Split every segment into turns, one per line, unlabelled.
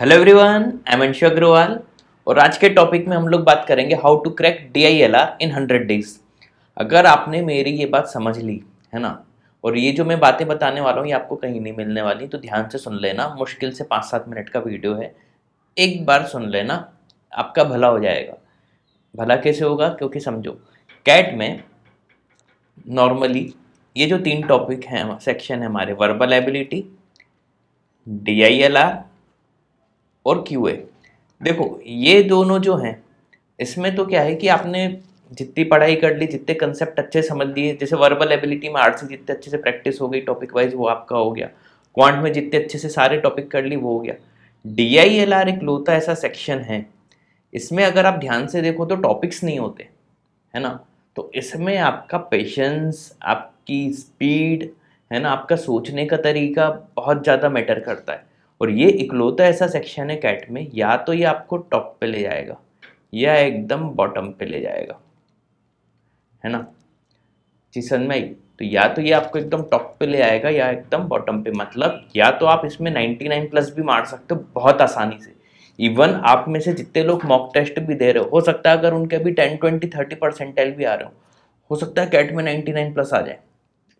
hello everyone I am Anshu Agarwal और आज के टॉपिक में हम लोग बात करेंगे how to crack D I L R in hundred days अगर आपने मेरी ये बात समझ ली है ना और ये जो मैं बातें बताने वाला हूँ ये आपको कहीं नहीं मिलने वाली तो ध्यान से सुन लेना मुश्किल से पाँच सात मिनट का वीडियो है एक बार सुन लेना आपका भला हो जाएगा भला कैसे होगा क्योंकि समझो कैट में नॉर्मली ये जो तीन टॉपिक हैं सेक्शन है हमारे verbal ability D I L R और क्यू देखो ये दोनों जो हैं इसमें तो क्या है कि आपने जितनी पढ़ाई कर ली जितने कंसेप्ट अच्छे समझ लिए जैसे वर्बल एबिलिटी में आर्ट से जितने अच्छे से प्रैक्टिस हो गई टॉपिक वाइज वो आपका हो गया क्वांट में जितने अच्छे से सारे टॉपिक कर ली वो हो गया डी आई एल आर एक लोता ऐसा सेक्शन है इसमें अगर आप ध्यान से देखो तो टॉपिक्स नहीं होते है ना तो इसमें आपका पेशेंस आपकी स्पीड है ना आपका सोचने का तरीका बहुत ज़्यादा मैटर करता है और ये इकलौता ऐसा सेक्शन है कैट में या तो ये आपको टॉप पे ले जाएगा या एकदम बॉटम पे ले जाएगा है ना चीज समझ में आई तो या तो ये आपको एकदम टॉप पे ले आएगा या एकदम बॉटम पे मतलब या तो आप इसमें 99 प्लस भी मार सकते हो बहुत आसानी से इवन आप में से जितने लोग मॉक टेस्ट भी दे रहे हो हो सकता है अगर उनके अभी 10 20 30 परसेंटेल भी आ रहे हो हो सकता है कैट में 99 प्लस आ जाए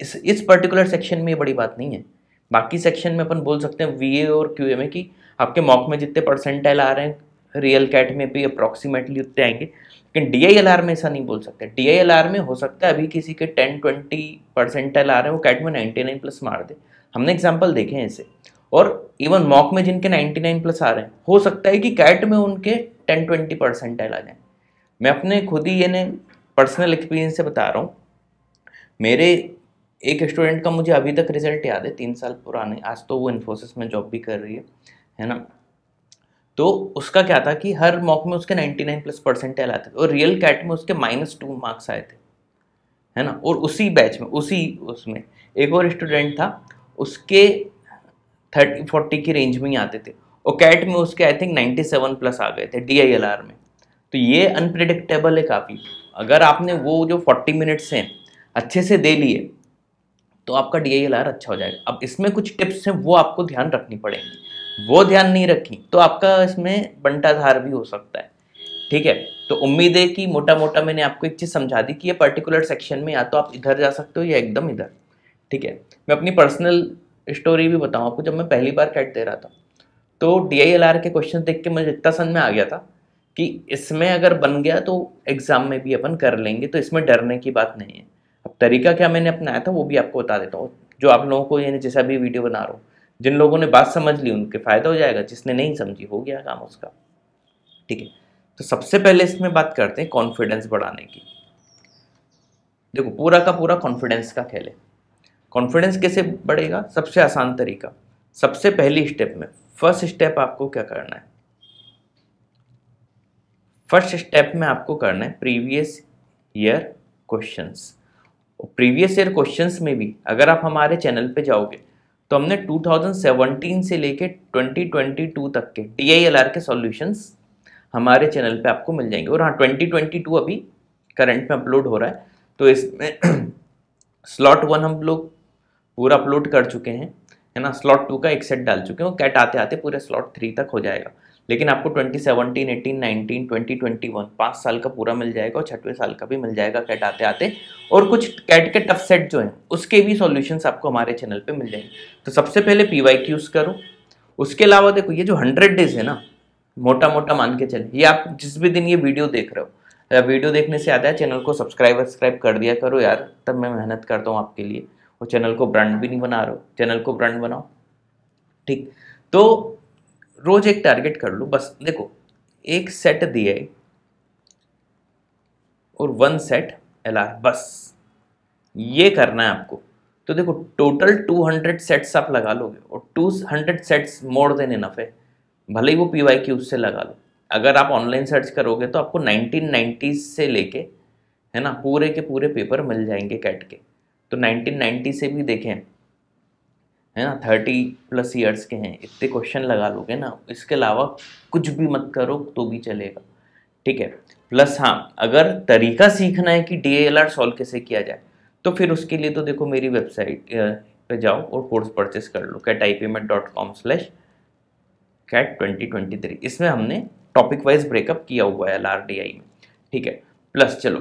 इस इस पर्टिकुलर सेक्शन में ये बड़ी बात नहीं है बाकी सेक्शन में अपन बोल सकते हैं वी और क्यू में कि आपके मॉक में जितने परसेंटाइल आ रहे हैं रियल कैट में भी अप्रॉक्सीमेटली उतने आएंगे लेकिन डी में ऐसा नहीं बोल सकते डी में हो सकता है अभी किसी के टेन ट्वेंटी परसेंटाइल आ रहे हैं वो कैट में नाइन्टी नाइन प्लस मार दे हमने एग्जाम्पल देखे हैं इसे और इवन मॉक में जिनके नाइन्टी नाइन प्लस आ रहे हैं हो सकता है कि कैट में उनके टेन ट्वेंटी परसेंटाइल आ जाए मैं अपने खुद ही ये पर्सनल एक्सपीरियंस से बता रहा हूँ मेरे एक स्टूडेंट का मुझे अभी तक रिजल्ट याद है तीन साल पुराने आज तो वो इन्फोसिस में जॉब भी कर रही है है ना तो उसका क्या था कि हर मॉक में उसके 99 प्लस परसेंटेज आते थे और रियल कैट में उसके माइनस टू मार्क्स आए थे है ना और उसी बैच में उसी उसमें एक और स्टूडेंट था उसके थर्टी फोर्टी की रेंज में ही आते थे और कैट में उसके आई थिंक सेवन प्लस आ गए थे डी में तो ये अनप्रिडिक्टेबल है काफ़ी अगर आपने वो जो फोर्टी मिनट्स हैं अच्छे से दे लिए तो आपका डी अच्छा हो जाएगा अब इसमें कुछ टिप्स हैं वो आपको ध्यान रखनी पड़ेंगी वो ध्यान नहीं रखी तो आपका इसमें बंटाधार भी हो सकता है ठीक है तो उम्मीद है कि मोटा मोटा मैंने आपको एक चीज़ समझा दी कि ये पर्टिकुलर सेक्शन में या तो आप इधर जा सकते हो या एकदम इधर ठीक है मैं अपनी पर्सनल स्टोरी भी बताऊँ आपको जब मैं पहली बार कैट दे रहा था तो डी के क्वेश्चन देख के मुझे इतना समझ में आ गया था कि इसमें अगर बन गया तो एग्ज़ाम में भी अपन कर लेंगे तो इसमें डरने की बात नहीं है तरीका क्या मैंने अपनाया था वो भी आपको बता देता हूँ जो आप लोगों को यानी जैसा भी वीडियो बना रहा हूँ जिन लोगों ने बात समझ ली उनके फ़ायदा हो जाएगा जिसने नहीं समझी हो गया काम उसका ठीक है तो सबसे पहले इसमें बात करते हैं कॉन्फिडेंस बढ़ाने की देखो पूरा का पूरा कॉन्फिडेंस का खेल है कॉन्फिडेंस कैसे बढ़ेगा सबसे आसान तरीका सबसे पहली स्टेप में फर्स्ट स्टेप आपको क्या करना है फर्स्ट स्टेप में आपको करना है प्रीवियस ईयर क्वेश्चंस और प्रीवियस ईयर क्वेश्चंस में भी अगर आप हमारे चैनल पे जाओगे तो हमने 2017 से लेके 2022 तक के टी के सॉल्यूशंस हमारे चैनल पे आपको मिल जाएंगे और हाँ 2022 अभी करंट में अपलोड हो रहा है तो इसमें स्लॉट वन हम लोग पूरा अपलोड कर चुके हैं है ना स्लॉट टू का एक सेट डाल चुके हैं वो कैट आते आते पूरे स्लॉट थ्री तक हो जाएगा लेकिन आपको 2017, 18, 19, 20, 21 पाँच साल का पूरा मिल जाएगा और छठवें साल का भी मिल जाएगा कैट आते आते और कुछ कैट के टफ सेट जो हैं उसके भी सॉल्यूशंस आपको हमारे चैनल पे मिल जाएंगे तो सबसे पहले पी वाई क्यूज़ करो उसके अलावा देखो ये जो हंड्रेड डेज है ना मोटा मोटा मान के चले ये आप जिस भी दिन ये वीडियो देख रहे हो या वीडियो देखने से आता है चैनल को सब्सक्राइब वब्सक्राइब कर दिया करो यार तब मैं मेहनत करता हूँ आपके लिए और चैनल को ब्रांड भी नहीं बना रहे हो चैनल को ब्रांड बनाओ ठीक तो रोज एक टारगेट कर लो बस देखो एक सेट दिए और वन सेट एल आर बस ये करना है आपको तो देखो टोटल 200 सेट्स आप लगा लोगे और 200 सेट्स मोर देन इनफ है भले ही वो पी वाई क्यूब से लगा लो अगर आप ऑनलाइन सर्च करोगे तो आपको 1990 से लेके है ना पूरे के पूरे पेपर मिल जाएंगे कैट के तो 1990 से भी देखें है ना थर्टी प्लस ईयर्स के हैं इतने क्वेश्चन लगा लोगे ना इसके अलावा कुछ भी मत करो तो भी चलेगा ठीक है प्लस हाँ अगर तरीका सीखना है कि डी एल आर सॉल्व कैसे किया जाए तो फिर उसके लिए तो देखो मेरी वेबसाइट पे जाओ और कोर्स परचेस कर लो CAT I eight dot com slash CAT twenty twenty three इसमें हमने टॉपिक वाइज ब्रेकअप किया हुआ है एल आर डी आई में ठीक है प्लस चलो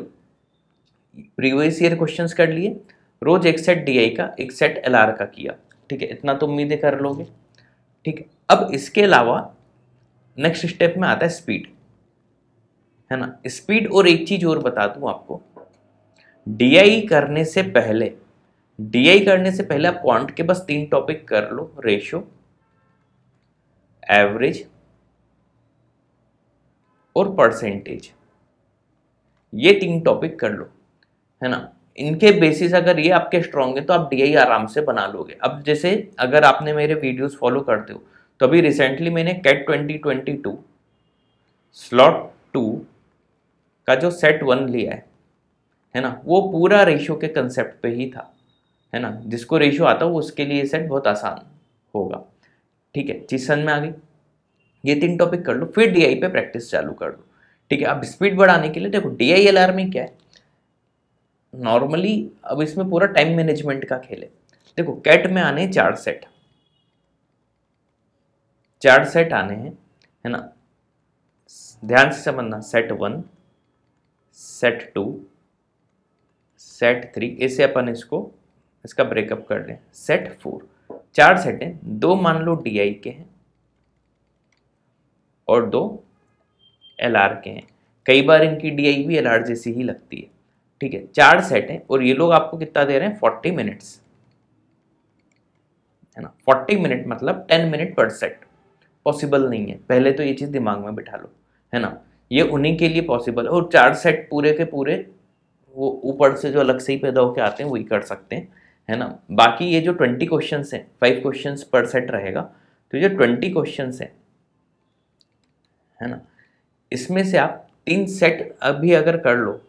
प्रीवियस ईयर क्वेश्चंस कर लिए रोज एक सेट डी आई का एक सेट एल आर का किया ठीक है इतना तो उम्मीदें कर लोगे ठीक है अब इसके अलावा नेक्स्ट स्टेप में आता है स्पीड है ना स्पीड और एक चीज़ और बता दू आपको डीआई करने से पहले डीआई करने से पहले आप क्वांट के बस तीन टॉपिक कर लो रेशो एवरेज और परसेंटेज ये तीन टॉपिक कर लो है ना इनके बेसिस अगर ये आपके स्ट्रॉन्ग है तो आप डी आराम से बना लोगे अब जैसे अगर आपने मेरे वीडियोस फॉलो करते हो तो अभी रिसेंटली मैंने CAT twenty twenty two slot two का जो सेट वन लिया है है ना वो पूरा रेशो के कंसेप्ट पे ही था है ना जिसको रेशो आता हो उसके लिए सेट बहुत आसान होगा ठीक है चीज समझ में आ गई ये तीन टॉपिक कर लो फिर डी पे प्रैक्टिस चालू कर लो ठीक है अब स्पीड बढ़ाने के लिए देखो डी आई एल आर में क्या है नॉर्मली अब इसमें पूरा टाइम मैनेजमेंट का खेल है देखो कैट में आने चार सेट चार सेट आने हैं है ना ध्यान से समझना set one set two set three ऐसे अपन इसको इसका ब्रेकअप कर रहे हैं सेट फोर चार सेट हैं दो मान लो डी के हैं और दो एल के हैं कई बार इनकी डी भी एल जैसी ही लगती है ठीक है चार सेट है और ये लोग आपको कितना दे रहे हैं फोर्टी मिनट्स है ना फोर्टी मिनट मतलब ten minute per set possible नहीं है पहले तो ये चीज़ दिमाग में बिठा लो है ना ये उन्हीं के लिए पॉसिबल है और चार सेट पूरे के पूरे वो ऊपर से जो अलग से ही पैदा होकर आते हैं वही कर सकते हैं है ना बाकी ये जो ट्वेंटी क्वेश्चन हैं फाइव क्वेश्चन पर सेट रहेगा तो ये ट्वेंटी क्वेश्चन हैं है ना इसमें से आप तीन सेट अभी अगर कर लो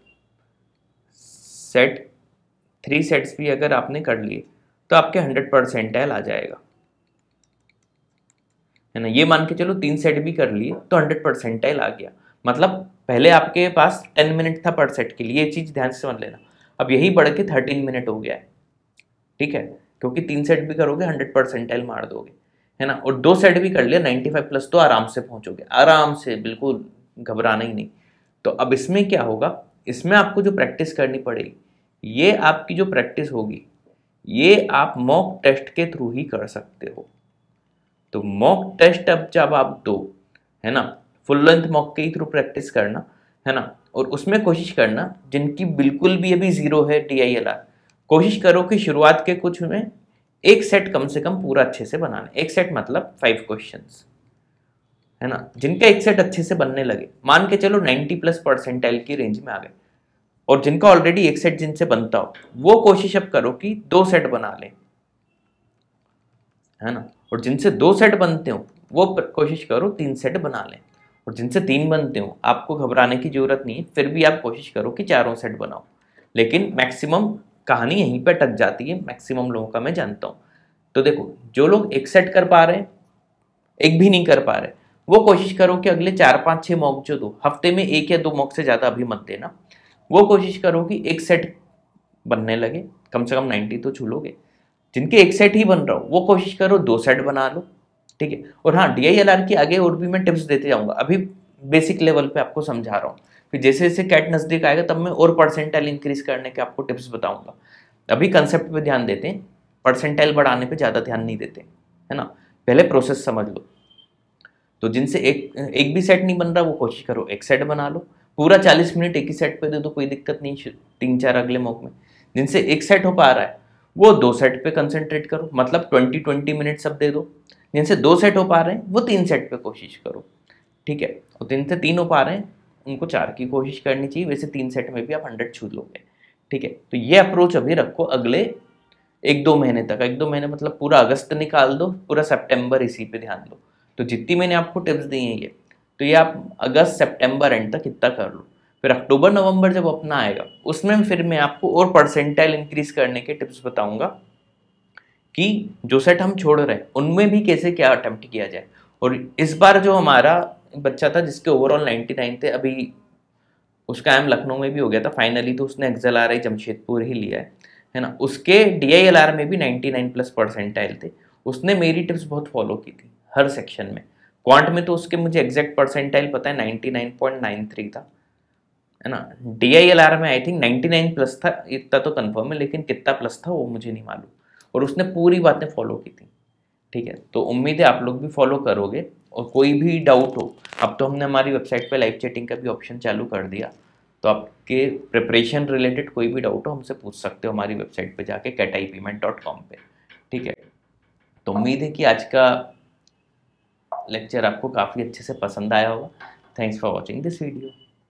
सेट थ्री सेट्स भी अगर आपने कर लिए तो आपके हंड्रेड परसेंटाइल आ जाएगा है ना ये मान के चलो तीन सेट भी कर लिए तो हंड्रेड परसेंटाइल आ गया मतलब पहले आपके पास टेन मिनट था पर सेट के लिए ये चीज़ ध्यान से मान लेना अब यही बढ़ के थर्टीन मिनट हो गया है ठीक है क्योंकि तीन सेट भी करोगे हंड्रेड परसेंटाइल मार दोगे है ना और दो सेट भी कर लिया नाइन्टी फाइव प्लस तो आराम से पहुंचोगे आराम से बिल्कुल घबराना ही नहीं तो अब इसमें क्या होगा इसमें आपको जो प्रैक्टिस करनी पड़ेगी ये आपकी जो प्रैक्टिस होगी ये आप मॉक टेस्ट के थ्रू ही कर सकते हो तो मॉक टेस्ट अब जब आप दो है ना फुल लेंथ मॉक के थ्रू प्रैक्टिस करना है ना और उसमें कोशिश करना जिनकी बिल्कुल भी अभी ज़ीरो है टी आई एल आर कोशिश करो कि शुरुआत के कुछ में एक सेट कम से कम पूरा अच्छे से बनाना एक सेट मतलब फाइव क्वेश्चन है ना जिनका एक सेट अच्छे से बनने लगे मान के चलो नाइन्टी प्लस परसेंटाइल की रेंज में आ गए और जिनका ऑलरेडी एक सेट जिनसे बनता हो वो कोशिश अब करो कि दो सेट बना लें है ना और जिनसे दो सेट बनते हो वो कोशिश करो तीन सेट बना लें और जिनसे तीन बनते हो आपको घबराने की ज़रूरत नहीं है फिर भी आप कोशिश करो कि चारों सेट बनाओ लेकिन मैक्सिमम कहानी यहीं पर टक जाती है मैक्सिमम लोगों का मैं जानता हूँ तो देखो जो लोग एक सेट कर पा रहे हैं एक भी नहीं कर पा रहे वो कोशिश करो कि अगले चार पाँच छः मॉक जो दो हफ्ते में एक या दो मॉक से ज़्यादा अभी मत देना वो कोशिश करो कि एक सेट बनने लगे कम से कम नाइन्टी तो छू लोगे जिनके एक सेट ही बन रहा हो वो कोशिश करो दो सेट बना लो ठीक है और हाँ डी आई एल आर की आगे और भी मैं टिप्स देते जाऊँगा अभी बेसिक लेवल पे आपको समझा रहा हूँ फिर जैसे जैसे कैट नज़दीक आएगा तब मैं और परसेंटाइल इंक्रीज करने के आपको टिप्स बताऊँगा अभी कंसेप्ट पे ध्यान देते हैं परसेंटाइल बढ़ाने पे ज़्यादा ध्यान नहीं देते है ना पहले प्रोसेस समझ लो तो जिनसे एक एक भी सेट नहीं बन रहा वो कोशिश करो एक सेट बना लो पूरा चालीस मिनट एक ही सेट पे दे दो कोई दिक्कत नहीं तीन चार अगले मॉक में जिनसे एक सेट हो पा रहा है वो दो सेट पे कंसंट्रेट करो मतलब ट्वेंटी ट्वेंटी मिनट सब दे दो जिनसे दो सेट हो पा रहे हैं वो तीन सेट पे कोशिश करो ठीक है और जिनसे तीन हो पा रहे हैं उनको चार की कोशिश करनी चाहिए वैसे तीन सेट में भी आप हंड्रेड छू लोगे ठीक है तो ये अप्रोच अभी रखो अगले एक दो महीने तक एक दो महीने मतलब पूरा अगस्त निकाल दो पूरा सेप्टेम्बर इसी पे ध्यान दो तो जितनी मैंने आपको टिप्स दी हैं ये तो ये आप अगस्त सेप्टेम्बर एंड तक इतना कर लो फिर अक्टूबर नवंबर जब अपना आएगा उसमें फिर मैं आपको और परसेंटाइल इंक्रीज करने के टिप्स बताऊंगा कि जो सेट हम छोड़ रहे हैं उनमें भी कैसे क्या अटैम्प्ट किया जाए और इस बार जो हमारा बच्चा था जिसके ओवरऑल नाइन्टी नाइन थे अभी उसका एम लखनऊ में भी हो गया था फाइनली तो उसने एक्सल आर आई जमशेदपुर ही लिया है है ना उसके डी आई एल आर में भी नाइन्टी नाइन प्लस परसेंटाइल थे उसने मेरी टिप्स बहुत फॉलो की थी हर सेक्शन में क्वांट में तो उसके मुझे एग्जैक्ट परसेंटाइल पता है 99.93 था है ना डी आई एल आर में आई थिंक 99 प्लस था इतना तो कंफर्म है लेकिन कितना प्लस था वो मुझे नहीं मालूम और उसने पूरी बातें फॉलो की थी ठीक है तो उम्मीद है आप लोग भी फॉलो करोगे और कोई भी डाउट हो अब तो हमने हमारी वेबसाइट पे लाइव चैटिंग का भी ऑप्शन चालू कर दिया तो आपके प्रिपरेशन रिलेटेड कोई भी डाउट हो हमसे पूछ सकते हो हमारी वेबसाइट पे जाके कैटाई पेमेंट डॉट कॉम पर ठीक है तो उम्मीद है कि आज का लेक्चर आपको काफ़ी अच्छे से पसंद आया होगा thanks for watching this video